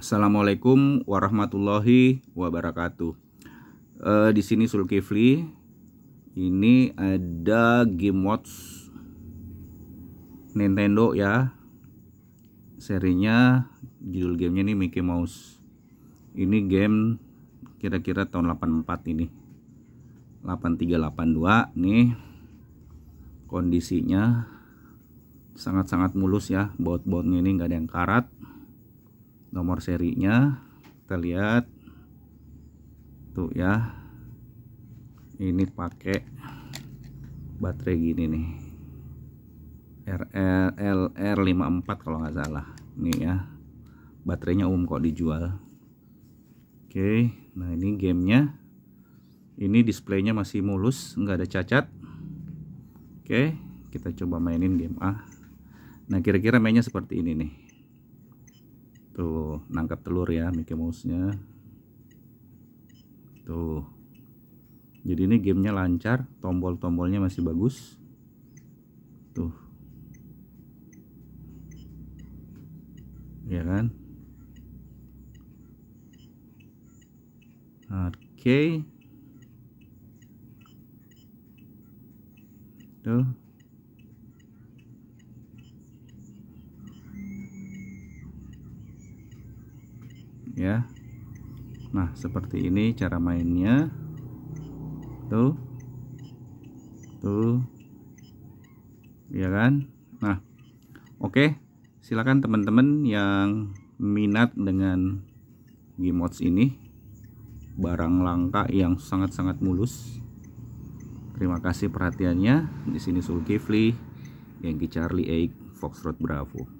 Assalamualaikum warahmatullahi wabarakatuh. E, di sini Sulkifli. Ini ada game watch Nintendo ya. Serinya judul gamenya ini Mickey Mouse. Ini game kira-kira tahun 84 ini. 8382 nih kondisinya sangat sangat mulus ya baut-bautnya ini nggak ada yang karat nomor serinya kita lihat tuh ya ini pakai baterai gini nih RLR 54 kalau nggak salah ini ya baterainya umum kok dijual oke nah ini gamenya ini displaynya masih mulus nggak ada cacat oke kita coba mainin game A nah kira-kira mainnya seperti ini nih tuh nangkap telur ya Mickey Mouse nya tuh jadi ini gamenya lancar tombol-tombolnya masih bagus tuh ya kan oke okay. tuh ya nah seperti ini cara mainnya tuh tuh ya kan nah oke okay. silakan teman-teman yang minat dengan gimots ini barang langka yang sangat-sangat mulus terima kasih perhatiannya di sini Sulkifli yang Charlie 8 Foxtrot Bravo